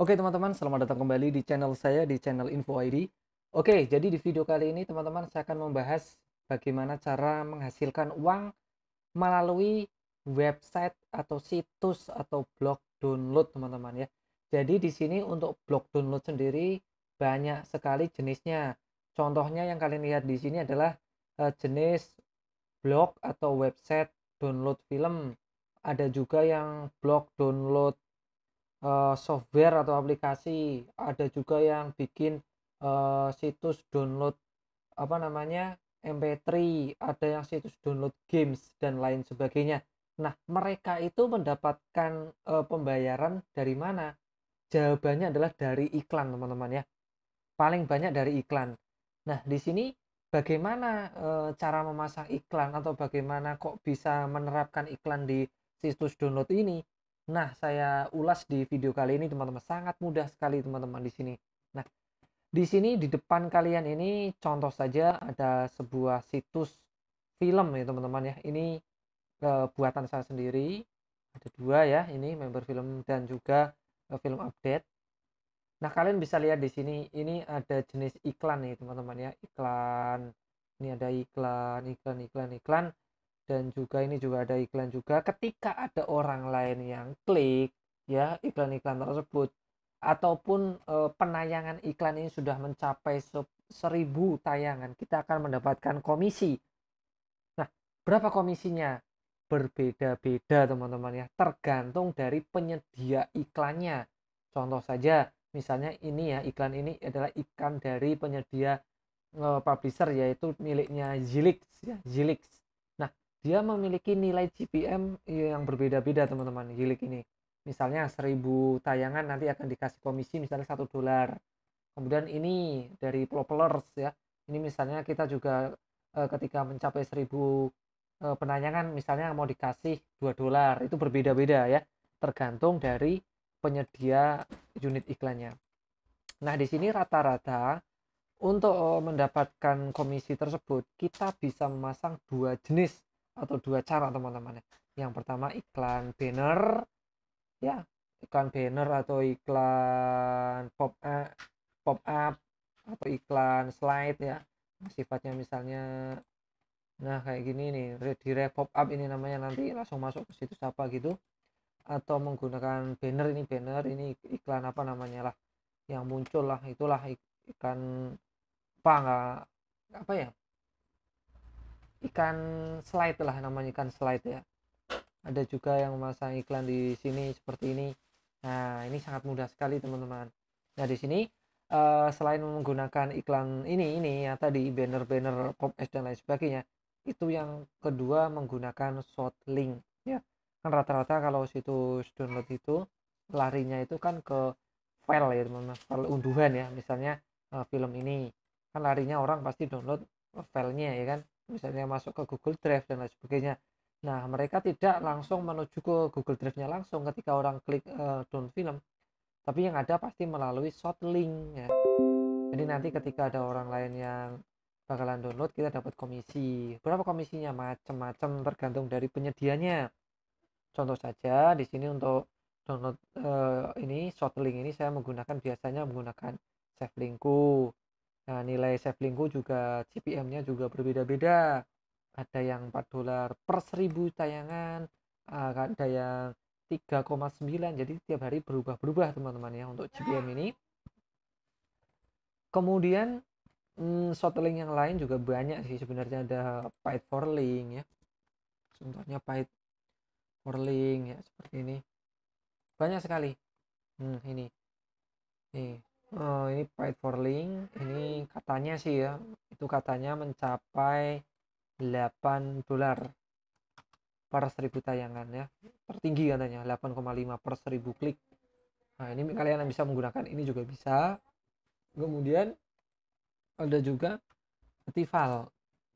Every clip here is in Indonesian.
Oke teman-teman, selamat datang kembali di channel saya di channel Info ID. Oke, jadi di video kali ini teman-teman saya akan membahas bagaimana cara menghasilkan uang melalui website atau situs atau blog download teman-teman ya. Jadi di sini untuk blog download sendiri banyak sekali jenisnya. Contohnya yang kalian lihat di sini adalah eh, jenis blog atau website download film. Ada juga yang blog download Eh, software atau aplikasi ada juga yang bikin uh, situs download apa namanya MP3 ada yang situs download games dan lain sebagainya nah mereka itu mendapatkan uh, pembayaran dari mana jawabannya adalah dari iklan teman-teman ya paling banyak dari iklan nah di sini bagaimana e, cara memasang iklan atau bagaimana kok bisa menerapkan iklan di situs download ini Nah, saya ulas di video kali ini teman-teman. Sangat mudah sekali teman-teman di sini. Nah, di sini di depan kalian ini contoh saja ada sebuah situs film ya teman-teman ya. Ini kebuatan eh, buatan saya sendiri. Ada dua ya, ini member film dan juga e, film update. Nah, kalian bisa lihat di sini ini ada jenis iklan nih teman-teman ya. Iklan. Ini ada iklan, iklan, iklan, iklan dan juga ini juga ada iklan juga ketika ada orang lain yang klik ya iklan-iklan tersebut ataupun e, penayangan iklan ini sudah mencapai seribu tayangan kita akan mendapatkan komisi nah berapa komisinya berbeda-beda teman-teman ya tergantung dari penyedia iklannya contoh saja misalnya ini ya iklan ini adalah iklan dari penyedia e, publisher yaitu miliknya Zilix ya Zilix dia memiliki nilai GPM yang berbeda-beda teman-teman Hilik ini misalnya 1000 tayangan nanti akan dikasih komisi misalnya satu dolar kemudian ini dari Populars ya ini misalnya kita juga e, ketika mencapai 1000 e, eh, penayangan misalnya mau dikasih 2 dolar itu berbeda-beda ya tergantung dari penyedia unit iklannya nah di sini rata-rata untuk eh, mendapatkan komisi tersebut kita bisa memasang dua jenis atau dua cara teman-teman ya. yang pertama iklan banner ya iklan banner atau iklan pop up, eh, pop up atau iklan slide ya nah, sifatnya misalnya nah kayak gini nih redirect pop up ini namanya nanti langsung masuk ke situs apa gitu atau menggunakan banner ini banner ini iklan apa namanya lah yang muncul lah itulah iklan apa nggak apa ya ikan slide lah namanya ikan slide ya ada juga yang memasang iklan di sini seperti ini nah ini sangat mudah sekali teman-teman nah di sini uh, selain menggunakan iklan ini ini ya tadi banner-banner pop es dan lain sebagainya itu yang kedua menggunakan short link ya kan rata-rata kalau situs download itu larinya itu kan ke file ya teman-teman file unduhan ya misalnya uh, film ini kan larinya orang pasti download filenya ya kan misalnya masuk ke Google Drive dan lain sebagainya. Nah, mereka tidak langsung menuju ke Google Drive-nya langsung ketika orang klik uh, download film, tapi yang ada pasti melalui short link ya. Jadi nanti ketika ada orang lain yang bakalan download, kita dapat komisi. Berapa komisinya? Macam-macam tergantung dari penyedianya. Contoh saja di sini untuk download uh, ini short link ini saya menggunakan biasanya menggunakan Safe linkku Nah, nilai seflingku juga CPM-nya juga berbeda-beda. Ada yang 4 dolar per 1000 tayangan, eh, ada yang 3,9. Jadi tiap hari berubah-berubah teman-teman ya untuk CPM ini. Kemudian hmm, shortlink yang lain juga banyak sih sebenarnya ada paid for link ya. Contohnya paid for link ya seperti ini. Banyak sekali. Hmm, ini. Nih, uh, ini paid for link ini katanya sih ya itu katanya mencapai 8 dolar per seribu tayangan ya tertinggi katanya 8,5 per seribu klik nah ini kalian bisa menggunakan ini juga bisa kemudian ada juga festival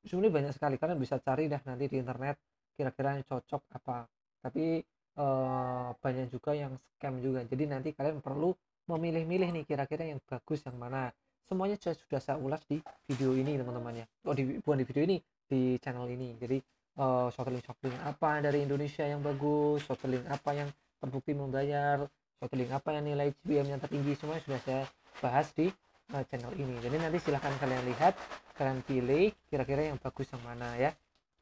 sebenarnya banyak sekali kalian bisa cari dah nanti di internet kira-kira yang cocok apa tapi ee, eh, banyak juga yang scam juga jadi nanti kalian perlu memilih-milih nih kira-kira yang bagus yang mana semuanya sudah sudah saya ulas di video ini teman-teman ya oh di bukan di video ini di channel ini jadi uh, eh, shortlink shortlink apa dari Indonesia yang bagus shortlink apa yang terbukti membayar shortlink apa yang nilai GPM yang tertinggi semuanya sudah saya bahas di uh, channel ini jadi nanti silahkan kalian lihat kalian pilih kira-kira yang bagus yang mana ya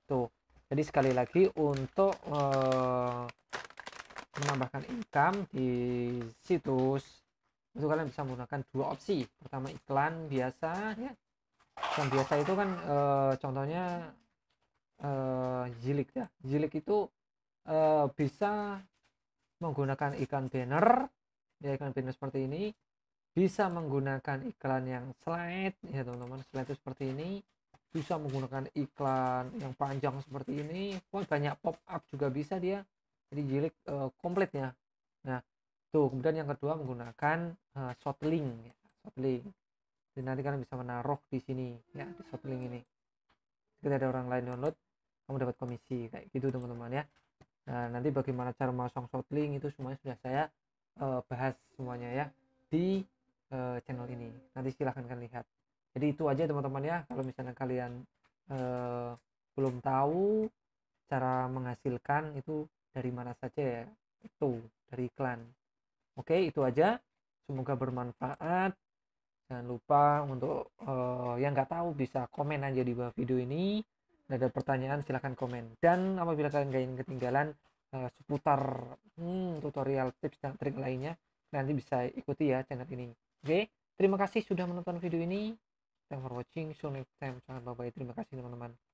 tuh jadi sekali lagi untuk uh, menambahkan income di situs itu kalian bisa menggunakan dua opsi pertama iklan biasa ya iklan biasa itu kan e, contohnya e, eh, jilik ya jilik itu e, bisa menggunakan iklan banner ya iklan banner seperti ini bisa menggunakan iklan yang slide ya teman-teman slide itu seperti ini bisa menggunakan iklan yang panjang seperti ini pun banyak pop up juga bisa dia jadi jilik e, komplit ya nah Tuh, kemudian yang kedua menggunakan uh, eh, link ya, link Jadi nanti kalian bisa menaruh di sini ya di short link ini. kita ada orang lain download, kamu dapat komisi kayak gitu teman-teman ya. Nah, nanti bagaimana cara masang short link itu semuanya sudah saya uh, bahas semuanya ya di uh, channel ini. Nanti silahkan kalian lihat. Jadi itu aja teman-teman ya. Kalau misalnya kalian uh, belum tahu cara menghasilkan itu dari mana saja ya itu dari iklan Oke, itu aja. Semoga bermanfaat. Jangan lupa untuk uh, yang nggak tahu bisa komen aja di bawah video ini. Ada pertanyaan silahkan komen. Dan apabila kalian nggak ingin ketinggalan uh, seputar hmm, tutorial tips dan trik lainnya, nanti bisa ikuti ya channel ini. Oke, terima kasih sudah menonton video ini. Thanks for watching. See you next time. Jangan bye-bye. Terima kasih teman-teman.